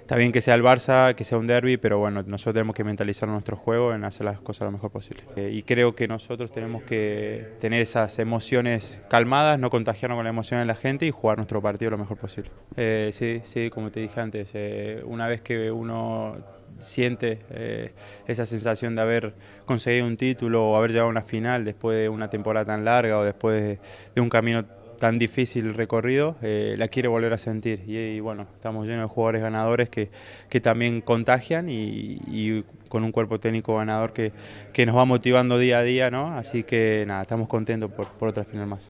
está bien que sea el Barça, que sea un derby, pero bueno, nosotros tenemos que mentalizar nuestro juego en hacer las cosas lo mejor posible. Eh, y creo que nosotros tenemos que tener esas emociones calmadas, no contagiarnos con la emoción de la gente y jugar nuestro partido lo mejor posible. Eh, sí, sí, como te dije antes, eh, una vez que uno siente esa sensación de haber conseguido un título o haber llegado a una final después de una temporada tan larga o después de, de un camino tan difícil el recorrido, eh, la quiere volver a sentir. Y, bueno, estamos llenos de jugadores ganadores que, que también contagian y, con un cuerpo técnico ganador que, que, nos va motivando día a día, ¿no? Así que nada, estamos contentos por, por otra final más.